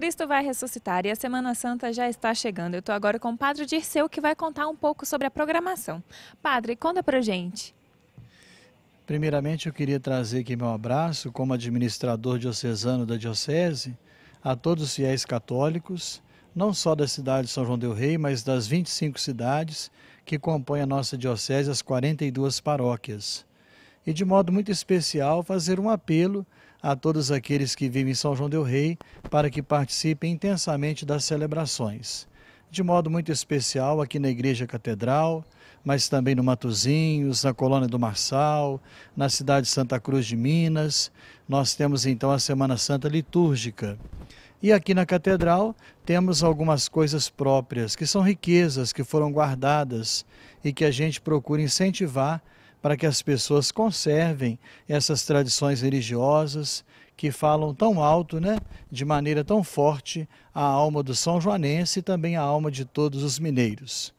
Cristo vai ressuscitar e a Semana Santa já está chegando. Eu estou agora com o Padre Dirceu, que vai contar um pouco sobre a programação. Padre, conta para gente. Primeiramente, eu queria trazer aqui meu abraço como administrador diocesano da Diocese a todos os fiéis católicos, não só da cidade de São João Del Rei, mas das 25 cidades que compõem a nossa Diocese, as 42 paróquias. E de modo muito especial, fazer um apelo a todos aqueles que vivem em São João Del Rei para que participem intensamente das celebrações. De modo muito especial aqui na Igreja Catedral, mas também no Matozinhos, na Colônia do Marçal, na cidade de Santa Cruz de Minas. Nós temos então a Semana Santa litúrgica. E aqui na catedral temos algumas coisas próprias, que são riquezas que foram guardadas e que a gente procura incentivar para que as pessoas conservem essas tradições religiosas que falam tão alto, né, de maneira tão forte, a alma do São Joanense e também a alma de todos os mineiros.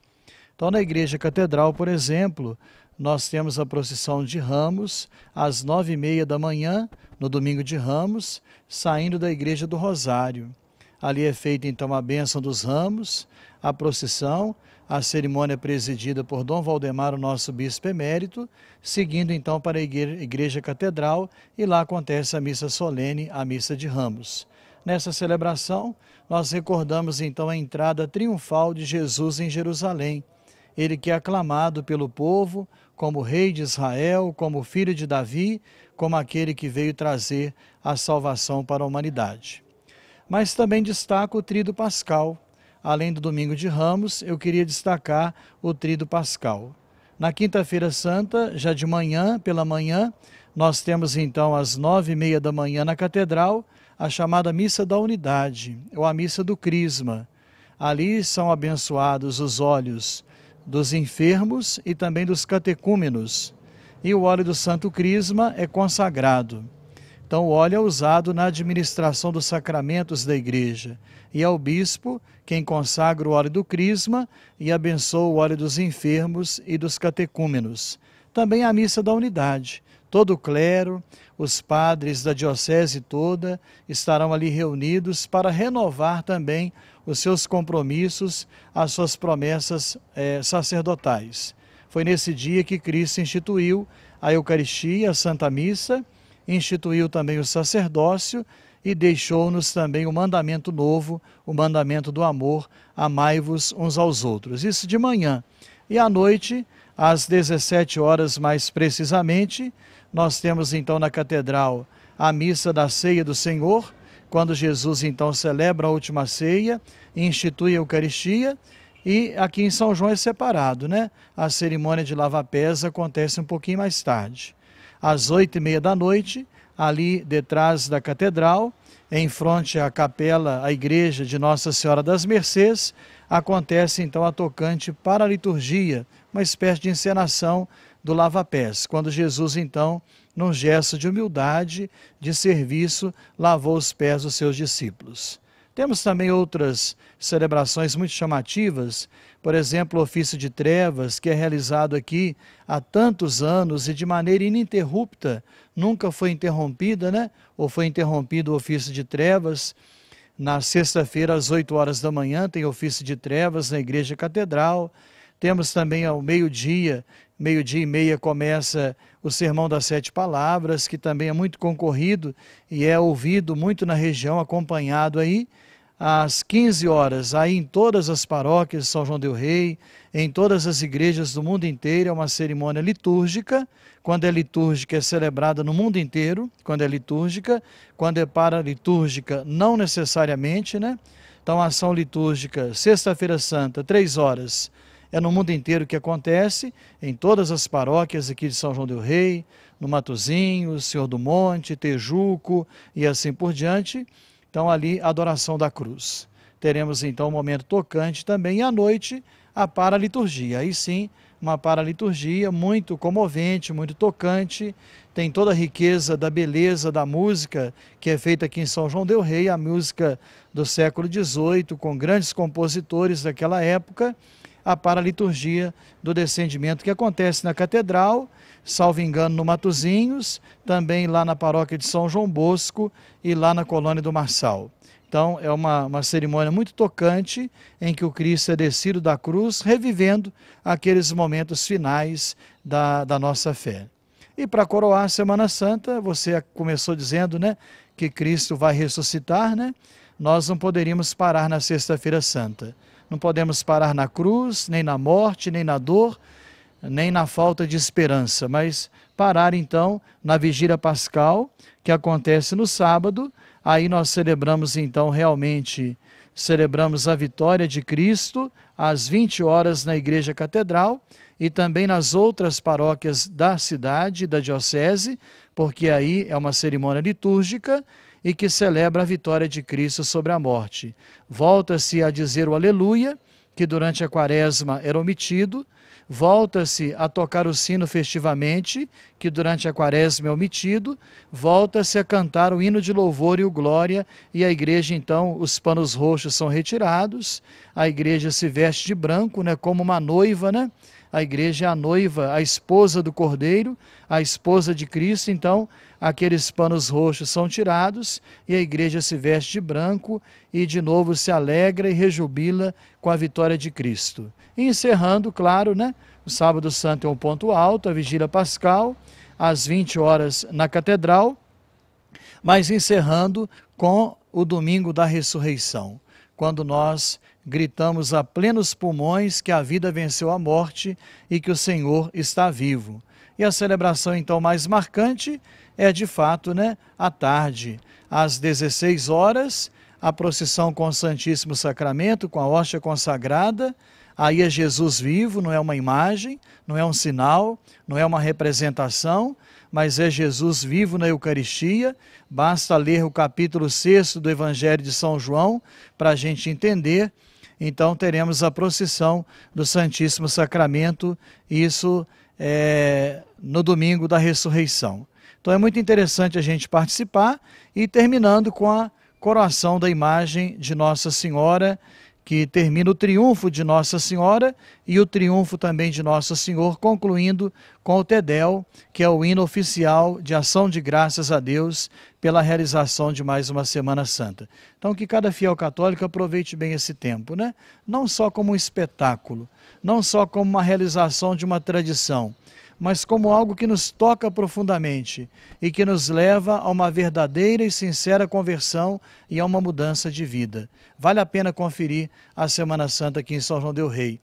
Então, na Igreja Catedral, por exemplo, nós temos a procissão de Ramos às nove e meia da manhã, no domingo de Ramos, saindo da Igreja do Rosário. Ali é feita então a bênção dos ramos, a procissão, a cerimônia presidida por Dom Valdemar, o nosso bispo emérito, seguindo então para a igreja catedral e lá acontece a missa solene, a missa de ramos. Nessa celebração, nós recordamos então a entrada triunfal de Jesus em Jerusalém. Ele que é aclamado pelo povo como Rei de Israel, como Filho de Davi, como aquele que veio trazer a salvação para a humanidade mas também destaco o trido pascal. Além do domingo de Ramos, eu queria destacar o trido pascal. Na quinta-feira santa, já de manhã, pela manhã, nós temos então às nove e meia da manhã na catedral a chamada Missa da Unidade, ou a Missa do Crisma. Ali são abençoados os olhos dos enfermos e também dos catecúmenos. E o óleo do Santo Crisma é consagrado. Então, o óleo é usado na administração dos sacramentos da igreja. E é o bispo quem consagra o óleo do crisma e abençoa o óleo dos enfermos e dos catecúmenos. Também a missa da unidade. Todo o clero, os padres da diocese toda estarão ali reunidos para renovar também os seus compromissos, as suas promessas eh, sacerdotais. Foi nesse dia que Cristo instituiu a Eucaristia, a Santa Missa instituiu também o sacerdócio e deixou-nos também o mandamento novo, o mandamento do amor, amai-vos uns aos outros. Isso de manhã. E à noite, às 17 horas mais precisamente, nós temos então na catedral a missa da ceia do Senhor, quando Jesus então celebra a última ceia, institui a Eucaristia, e aqui em São João é separado, né? A cerimônia de lava-pés acontece um pouquinho mais tarde às oito e meia da noite, ali detrás da catedral, em frente à capela, à igreja de Nossa Senhora das Mercês, acontece então a tocante para a liturgia, uma espécie de encenação do lava-pés, quando Jesus então, num gesto de humildade, de serviço, lavou os pés dos seus discípulos. Temos também outras celebrações muito chamativas, por exemplo, o ofício de trevas, que é realizado aqui há tantos anos e de maneira ininterrupta, nunca foi interrompida, né? Ou foi interrompido o ofício de trevas. Na sexta-feira, às 8 horas da manhã, tem ofício de trevas na Igreja Catedral. Temos também ao meio-dia meio-dia e meia começa o Sermão das Sete Palavras, que também é muito concorrido e é ouvido muito na região, acompanhado aí. Às 15 horas, aí em todas as paróquias de São João Del Rei, em todas as igrejas do mundo inteiro, é uma cerimônia litúrgica. Quando é litúrgica, é celebrada no mundo inteiro, quando é litúrgica. Quando é paralitúrgica, não necessariamente, né? Então, ação litúrgica, sexta-feira santa, 3 horas é no mundo inteiro que acontece, em todas as paróquias aqui de São João del Rei, no Matozinho, Senhor do Monte, Tejuco e assim por diante. Então ali a adoração da cruz. Teremos então um momento tocante também e à noite a paraliturgia. Aí sim, uma paraliturgia muito comovente, muito tocante, tem toda a riqueza da beleza da música que é feita aqui em São João del Rei, a música do século XVIII, com grandes compositores daquela época, a paraliturgia do descendimento, que acontece na Catedral, salvo engano, no Matozinhos, também lá na paróquia de São João Bosco e lá na colônia do Marçal. Então, é uma, uma cerimônia muito tocante em que o Cristo é descido da cruz, revivendo aqueles momentos finais da, da nossa fé. E para coroar a Semana Santa, você começou dizendo né, que Cristo vai ressuscitar, né? nós não poderíamos parar na Sexta-feira Santa. Não podemos parar na cruz, nem na morte, nem na dor, nem na falta de esperança, mas parar então na vigília pascal, que acontece no sábado, aí nós celebramos então realmente celebramos a vitória de Cristo às 20 horas na Igreja Catedral e também nas outras paróquias da cidade, da diocese, porque aí é uma cerimônia litúrgica e que celebra a vitória de Cristo sobre a morte. Volta-se a dizer o Aleluia, que durante a quaresma era omitido, volta-se a tocar o sino festivamente, que durante a quaresma é omitido, volta-se a cantar o hino de louvor e o glória, e a igreja, então, os panos roxos são retirados, a igreja se veste de branco, né, como uma noiva, né? A igreja é a noiva, a esposa do cordeiro, a esposa de Cristo. Então, aqueles panos roxos são tirados e a igreja se veste de branco e de novo se alegra e rejubila com a vitória de Cristo. E encerrando, claro, né? O sábado santo é um ponto alto, a vigília pascal, às 20 horas na catedral, mas encerrando com o domingo da ressurreição, quando nós gritamos a plenos pulmões que a vida venceu a morte e que o Senhor está vivo. E a celebração então mais marcante é de fato, né, à tarde, às 16 horas, a procissão com o Santíssimo Sacramento, com a hóstia consagrada. Aí é Jesus vivo, não é uma imagem, não é um sinal, não é uma representação, mas é Jesus vivo na Eucaristia. Basta ler o capítulo 6 do Evangelho de São João para a gente entender então teremos a procissão do Santíssimo Sacramento, isso é, no domingo da ressurreição. Então é muito interessante a gente participar e terminando com a coroação da imagem de Nossa Senhora que termina o triunfo de Nossa Senhora e o triunfo também de Nosso Senhor, concluindo com o Tedel, que é o hino oficial de ação de graças a Deus pela realização de mais uma Semana Santa. Então, que cada fiel católico aproveite bem esse tempo, né? Não só como um espetáculo, não só como uma realização de uma tradição, mas como algo que nos toca profundamente e que nos leva a uma verdadeira e sincera conversão e a uma mudança de vida. Vale a pena conferir a Semana Santa aqui em São João Del Rei.